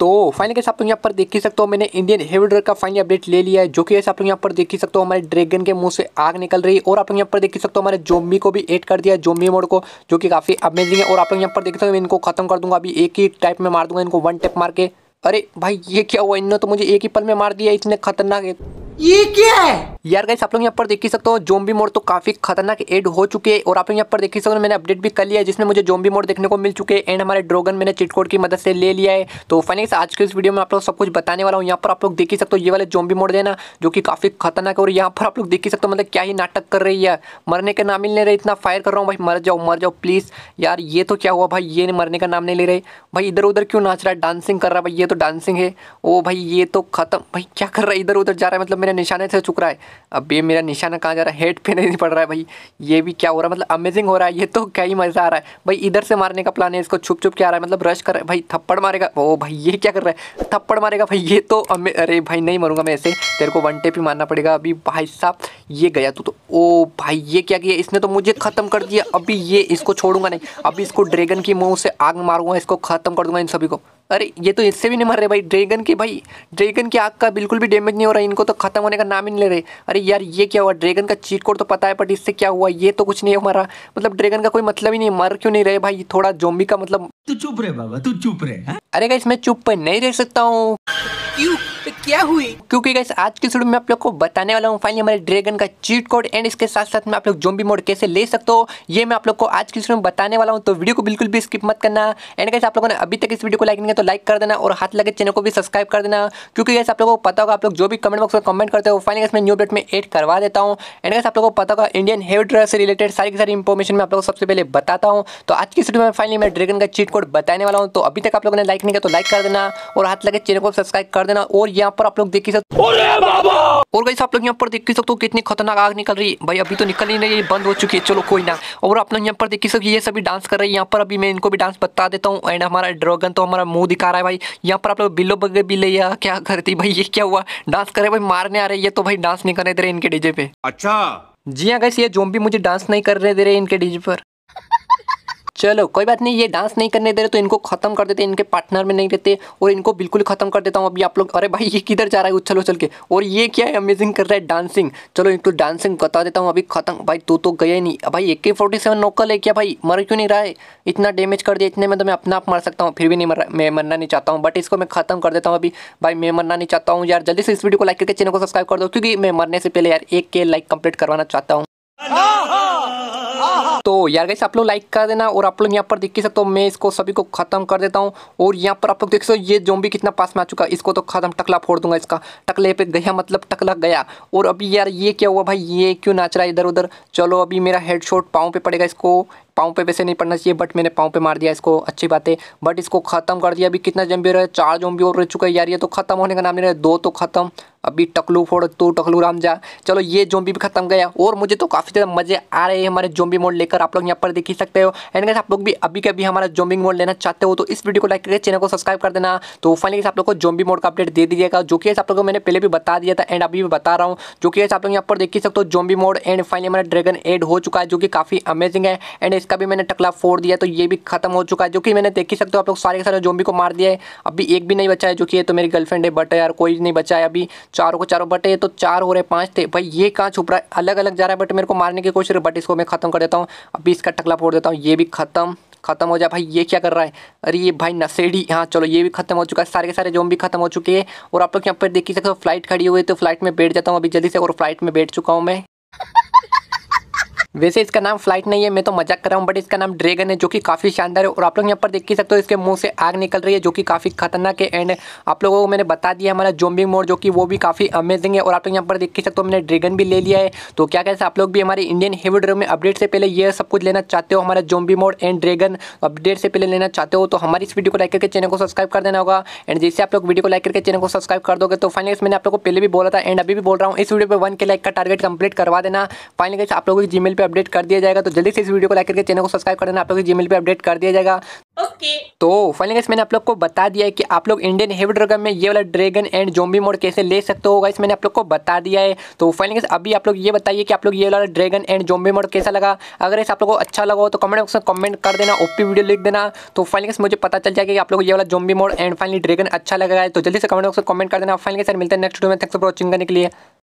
तो फाइनली कैसे आप लोग यहाँ पर देख ही सकते हो मैंने इंडियन हेवी ड्रग का फाइनली अपडेट ले लिया है जो कि ऐसे आप लोग यहाँ पर देख ही सकते हो हमारे ड्रैगन के मुंह से आग निकल रही है और आप लोग यहाँ पर देख ही सकते हो हमारे जोम्बी को भी एड कर दिया जोम्बी मोड को जो कि काफ़ी अमेजिंग है और आप लोग यहाँ पर देख सकते हो मैं इनको खत्म कर दूंगा अभी एक ही टाइप में मार दूंगा इनको वन टेप मार के अरे भाई ये क्या हुआ इन्होंने तो मुझे एक ही पल में मार दिया इतने खतरनाक है ये क्या है यार गाइस आप लोग यहाँ पर देख ही सकते हो जोम्बी मोड तो काफी खतरनाक एड हो चुके हैं और आप लोग यहाँ पर देख ही सकते हो मैंने अपडेट भी कर लिया है जिसमें मुझे जोम्बी मोड देखने को मिल चुके हैं एंड हमारे ड्रोगन मैंने चिटकोड की मदद से ले लिया है तो फाइनेंस आज के इस वीडियो में आप लोग सब कुछ बताने वाला हूँ यहाँ पर आप लोग देख ही सकते हो ये वाले जोम्बी मोड देना जो कि काफी खतरनाक है और यहाँ पर आप लोग देख ही सकते हो मतलब क्या ही नाटक कर रही है मरने का नाम ही नहीं रहे इतना फायर कर रहा हूँ भाई मर जाओ मर जाओ प्लीज़ यार ये तो क्या हुआ भाई ये मरने का नाम नहीं ले रहे भाई इधर उधर क्यों नाच रहा है डांसिंग कर रहा है भाई ये तो डांसिंग है ओ भाई ये तो खत्म भाई क्या कर रहा है इधर उधर जा रहा है मतलब मेरे निशाने से चुक रहा है अब ये मेरा निशाना कहाँ जा रहा है हेड पे नहीं पड़ रहा है भाई ये भी क्या हो रहा है मतलब अमेजिंग हो रहा है ये तो क्या ही मज़ा आ रहा है भाई इधर से मारने का प्लान है इसको छुप छुप के आ रहा है मतलब रश कर रहा है भाई थप्पड़ मारेगा ओ भाई ये क्या कर रहा है थप्पड़ मारेगा भाई ये तो अरे भाई नहीं मरूंगा मैं ऐसे तेरे को वन टेप ही मारना पड़ेगा अभी भाई साहब ये गया तू तो ओ भाई ये क्या किया इसने तो मुझे ख़त्म कर दिया अभी ये इसको छोड़ूंगा नहीं अभी इसको ड्रैगन की मुँह से आग मारूंगा इसको ख़त्म कर दूंगा इन सभी को अरे ये तो इससे भी नहीं मर रहे भाई ड्रैगन की भाई ड्रैगन की आग का बिल्कुल भी डैमेज नहीं हो रहा इनको तो खत्म होने का नाम ही नहीं ले रहे अरे यार ये क्या हुआ ड्रैगन का चीट कोड तो पता है बट इससे क्या हुआ ये तो कुछ नहीं हमारा मतलब ड्रैगन का कोई मतलब ही नहीं मर क्यों नहीं रहे भाई थोड़ा जोम्बी का मतलब तू चुप रहे बाबा तू चुप रहे अरे भाई इसमें चुप नहीं रह सकता हूँ तो क्या हुई क्योंकि गैस आज के शुरू में आप लोग को बताने वाला हूँ फाइनली हमारे ड्रैगन का चीट कोड एंड इसके साथ साथ में आप लोग जोबी मोड कैसे ले सकते हो ये मैं आप लोग को आज के शुरू में बताने वाला हूँ तो वीडियो को बिल्कुल भी स्किप मत करना एंड कैसे आप लोगों ने अभी तक इस वीडियो को लाइक नहीं किया तो लाइक कर देना और हाथ लगे चैनल को भी सब्सक्राइब कर देना क्योंकि गैस आप लोगों को पता होगा आप लोग जो भी कमेंट बॉक्स में कमेंट करते हो फाइनली गैस मैं न्यू अपडेट में एड करवा देता हूँ एंड कैसे आप लोगों को पता होगा इंडियन हेयर ड्रेस से रिलेटेड सारी सारी इंफॉर्मेशन मैं आप लोगों को सबसे पहले बताता हूँ तो आज की वीडियो में फाइनली मैं ड्रैगन का चीट कोड बताने वाला हूँ तो अभी तक आप लोगों ने लाइक नहीं किया तो लाइक कर देना और हाथ लगे चैनल को सब्सक्राइब कर देना और यहाँ पर आप लोग देख सकते और गई आप लोग यहाँ पर देख ही सकते हो कितनी खतरनाक आग निकल रही है भाई अभी तो निकल ही नहीं है बंद हो चुकी है चलो कोई ना और आप लोग यहाँ पर देख ही सकते ये सभी डांस कर रहे हैं यहाँ पर अभी मैं इनको भी डांस बता देता हूँ एंड हमारा ड्रैगन तो हमारा मुंह दिखा रहा है भाई यहाँ पर आप लोग बिल्लो बगे बिल्ले या क्या करती भाई ये क्या हुआ डांस करे भाई मारने आ रहे ये तो भाई डांस नहीं करने दे रहे इनके डीजे पे अच्छा जी हाँ गैस ये जोम्बी मुझे डांस नहीं करने दे रहे इनके डीजे पर चलो कोई बात नहीं ये डांस नहीं करने दे रहे तो इनको खत्म कर देते इनके पार्टनर में नहीं रहते और इनको बिल्कुल खत्म कर देता हूँ अभी आप लोग अरे भाई ये किधर जा रहा है उछल उछल के और ये क्या है अमेजिंग कर रहा है डांसिंग चलो इनको तो डांसिंग बता देता हूँ अभी खत्म भाई तू तो गया ही नहीं भाई ए के फोर्टी सेवन नोकल है क्या भाई मर क्यों नहीं रहा है इतना डैमेज कर दिया इतने में तो मैं अपना आप मर सकता हूँ फिर भी नहीं मर मैं मरना नहीं चाहता हूँ बट इसको मैं खत्म कर देता हूँ अभी भाई मैं मरना नहीं चाहता हूँ यार जल्दी से इस वीडियो को लाइक करके चैनल को सब्सक्राइब कर दो क्योंकि मैं मरने से पहले यार एक के लाइक कंप्लीट करवाना चाहता हूँ तो यार गैस आप लोग लाइक कर देना और आप लोग यहाँ पर देख सकते हो मैं इसको सभी को खत्म कर देता हूँ और यहाँ पर आप लोग देख सकते हो ये जोम्बी कितना पास में आ चुका इसको तो खत्म टकला फोड़ दूंगा इसका टकले पे गया मतलब टकला गया और अभी यार ये क्या हुआ भाई ये क्यों नाच रहा है इधर उधर चलो अभी मेरा हेड शॉट पाँव पे पड़ेगा इसको पाँव पे वैसे नहीं पड़ना चाहिए बट मैंने पाँव पे मार दिया इसको अच्छी बात है बट इसको खत्म कर दिया अभी कितना जम्बी हो रहा है चार जोम्बी और रह चुका है यार ये तो खत्म होने का नाम नहीं रहा है दो तो खत्म अभी टकलू फोड़ तो टकलू राम जा चलो ये जोम्बी भी खत्म गया और मुझे तो काफ़ी ज़्यादा मज़े आ रहे हैं हमारे जोम्बी मोड लेकर आप लोग यहाँ पर देख ही सकते हो एंड गैस आप लोग भी अभी कभी हमारा जोम्बी मोड लेना चाहते हो तो इस वीडियो को लाइक करके चैनल को सब्सक्राइब कर देना तो फाइनली आप लोग को जोम्बी मोड का अपडेट दे दीजिएगा जो कि आप लोग को मैंने पहले भी बता दिया था एंड अभी भी बता रहा हूँ जो कि आप लोग यहाँ पर देख ही सकते हो जोम्बी मोड एंड फाइनली हमारा ड्रैगन एड हो चुका है जो कि काफ़ी अमेजिंग है एंड इसका भी मैंने टकला फोड़ दिया तो ये भी खत्म हो चुका है जो कि मैंने देख ही सकते हो आप लोग सारे के सारे जोम्बी को मार दिया है अभी एक भी नहीं बचा है जो कि ये तो मेरी गर्लफ्रेंड है बट यार कोई नहीं बचा है अभी चारों को चारों बटे तो चार हो रहे पाँच थे भाई ये कहाँ छुप रहा है अलग अलग जा रहा है बट मेरे को मारने की कोशिश बट इसको मैं खत्म कर देता हूँ अभी इसका टकला फोड़ देता हूँ ये भी खत्म खत्म हो जाए भाई ये क्या कर रहा है अरे ये भाई नसेडी हाँ चलो ये भी खत्म हो चुका है सारे के सारे जोम भी खत्म हो चुके हैं और आप लोग यहाँ पर देख ही सकते हो फ्लाइट खड़ी हुई तो फ्लाइट में बैठ जाता हूँ अभी जल्दी से और फ्लाइट में बैठ चुका हूँ मैं वैसे इसका नाम फ्लाइट नहीं है मैं तो मजाक कर रहा हूँ बट इसका नाम ड्रैगन है जो कि काफ़ी शानदार है और आप लोग यहाँ पर देख ही सकते हो इसके मुंह से आग निकल रही है जो कि काफ़ी खतरनाक है एंड आप लोगों को मैंने बता दिया हमारा जोबी मोड जो कि वो भी काफ़ी अमेजिंग है और आप लोग यहाँ पर देख ही सकते हो मैंने ड्रैगन भी ले लिया है तो क्या कहते हैं आप लोग भी हमारे इंडियन हेवी ड्रम में अपडेट से पहले यह सब कुछ लेना चाहते हो हमारा zombie mode and dragon update से पहले लेना चाहते हो तो हमारी इस वीडियो को लाइक करके चैनल को सब्सक्राइब कर देना होगा एंड जैसे आप लोग वीडियो को लाइक करके चैनल को सब्सक्राइब कर दोगे तो फाइनली मैंने आप लोग को पहले भी बोला था एंड अभी भी बोल रहा हूँ इस वीडियो पर वन के लाइक का टारगेट कंप्लीट करवा देना फाइनली आप लोगों की जीमेल पे अपडेट कर दिया जाएगा तो जल्दी से इस वीडियो को लाइक करके चैनल को सब्सक्राइब करना आप लोग की जीमेल पे अपडेट कर दिया जाएगा ओके तो फाइनली गाइस मैंने आप लोग को बता दिया है कि आप लोग इंडियन हेवी ड्रैगन में ये वाला ड्रैगन एंड जोम्बी मोड कैसे ले सकते हो गाइस मैंने आप लोग को बता दिया है तो फाइनली गाइस अभी आप लोग ये बताइए कि आप लोग ये वाला ड्रैगन एंड जोम्बी मोड कैसा लगा अगर इस आप लोग को अच्छा लगा हो तो कमेंट बॉक्स में कमेंट कर देना ओपी वीडियो लिख देना तो फाइनली गाइस मुझे पता चल जाएगा कि आप लोग ये वाला zombie mode and finally dragon अच्छा लगा है तो जल्दी से कमेंट बॉक्स में कमेंट कर देना फाइनली सर मिलते हैं नेक्स्ट वीडियो में थैंक्स फॉर वॉचिंग करने के लिए